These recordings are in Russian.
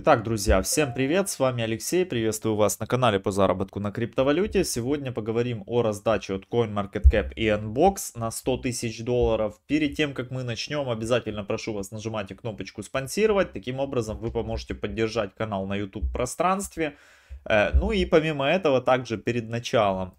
Итак, друзья, всем привет, с вами Алексей, приветствую вас на канале по заработку на криптовалюте. Сегодня поговорим о раздаче от CoinMarketCap и Unbox на 100 тысяч долларов. Перед тем, как мы начнем, обязательно прошу вас нажимать кнопочку спонсировать. Таким образом, вы поможете поддержать канал на YouTube пространстве. Э, ну и помимо этого, также перед началом,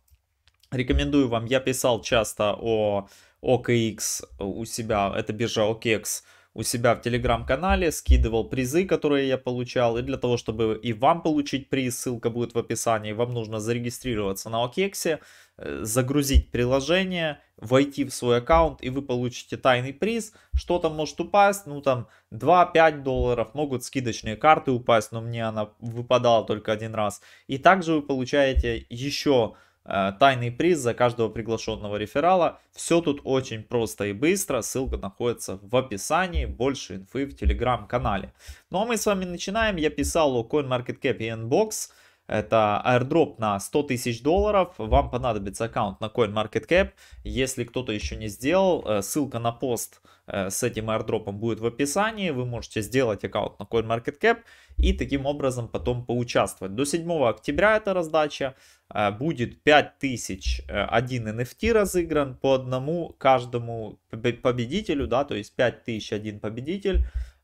рекомендую вам, я писал часто о OKX у себя, это биржа OKX, у себя в телеграм-канале, скидывал призы, которые я получал. И для того, чтобы и вам получить приз, ссылка будет в описании, вам нужно зарегистрироваться на Окексе, э, загрузить приложение, войти в свой аккаунт, и вы получите тайный приз. Что там может упасть? Ну там 2-5 долларов, могут скидочные карты упасть, но мне она выпадала только один раз. И также вы получаете еще Э, тайный приз за каждого приглашенного реферала. Все тут очень просто и быстро, ссылка находится в описании, больше инфы в телеграм-канале. Ну а мы с вами начинаем, я писал о CoinMarketCap и Inbox. Это airdrop на 100 тысяч долларов. Вам понадобится аккаунт на CoinMarketCap. Если кто-то еще не сделал, э, ссылка на пост э, с этим аирдропом будет в описании. Вы можете сделать аккаунт на CoinMarketCap и таким образом потом поучаствовать. До 7 октября эта раздача. Э, будет 5000 один NFT разыгран по одному каждому победителю, да, то есть 5000 один победитель.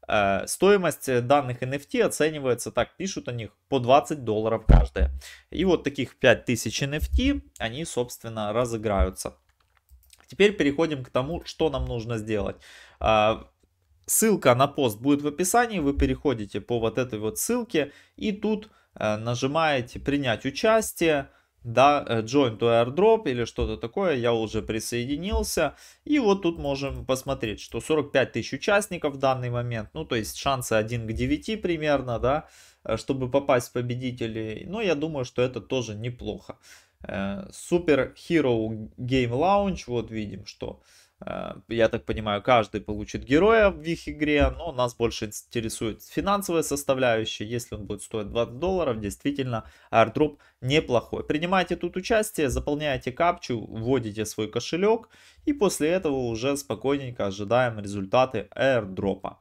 Э, стоимость данных NFT оценивается, так пишут о них, по 20 долларов каждая. И вот таких 5000 NFT, они, собственно, разыграются. Теперь переходим к тому, что нам нужно сделать. Э, ссылка на пост будет в описании, вы переходите по вот этой вот ссылке и тут э, нажимаете «Принять участие», да, э, join to airdrop или что-то такое, я уже присоединился. И вот тут можем посмотреть, что 45 тысяч участников в данный момент, ну то есть шансы 1 к 9 примерно, да, э, чтобы попасть в победителей. Но я думаю, что это тоже неплохо. Super э, Hero Game Launch, вот видим, что Э, я так понимаю, каждый получит героя в их игре, но нас больше интересует финансовая составляющая. Если он будет стоить 20 долларов, действительно, airdrop неплохой. Принимайте тут участие, заполняйте капчу, вводите свой кошелек и после этого уже спокойненько ожидаем результаты airdropа.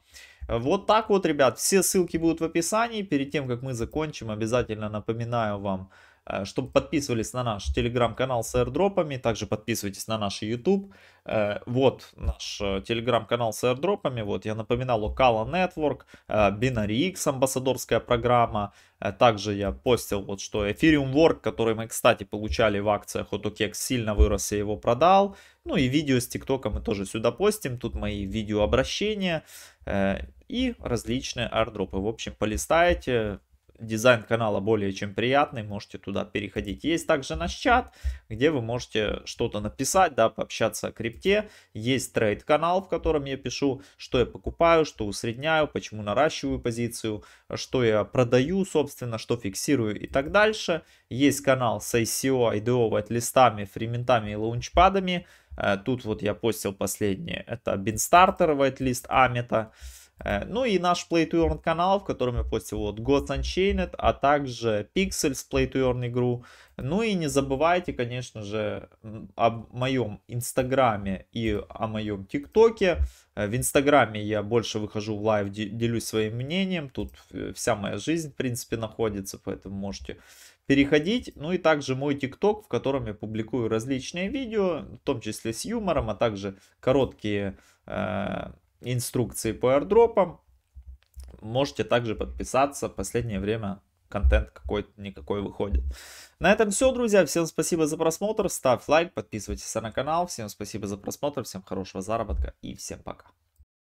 Вот так вот, ребят, все ссылки будут в описании. Перед тем, как мы закончим, обязательно напоминаю вам, Э, чтобы подписывались на наш телеграм-канал с аирдропами, также подписывайтесь на наш YouTube. Э, вот наш э, телеграм-канал с аирдропами, вот я напоминал о Kala Network, Binary X, амбассадорская программа, также я постил вот что Ethereum Work, который мы, кстати, получали в акциях от OKEX, сильно вырос, я его продал. Ну и видео с ТикТока мы тоже сюда постим, тут мои видеообращения и различные ардропы. В общем, полистайте, дизайн канала более чем приятный, можете туда переходить. Есть также наш чат, где вы можете что-то написать, да, пообщаться о крипте. Есть трейд-канал, в котором я пишу, что я покупаю, что усредняю, почему наращиваю позицию, что я продаю, собственно, что фиксирую и так дальше. Есть канал с ICO, IDO, вайтлистами, фриментами и лаунчпадами. Э, тут вот я постил последнее, это бинстартер, вайтлист лист Амета Э, ну и наш Play to Earn канал, в котором я постил вот Gods Unchained, а также Pixels Play to Earn игру. Ну и не забывайте, конечно же, об моем Инстаграме и о моем ТикТоке. Э, в Инстаграме я больше выхожу в лайв, делюсь своим мнением. Тут э, вся моя жизнь, в принципе, находится, поэтому можете переходить. Ну и также мой ТикТок, в котором я публикую различные видео, в том числе с юмором, а также короткие э, инструкции по аирдропам. Можете также подписаться. Последнее время контент какой-то никакой выходит. На этом все, друзья. Всем спасибо за просмотр. Ставь лайк, подписывайтесь на канал. Всем спасибо за просмотр. Всем хорошего заработка и всем пока.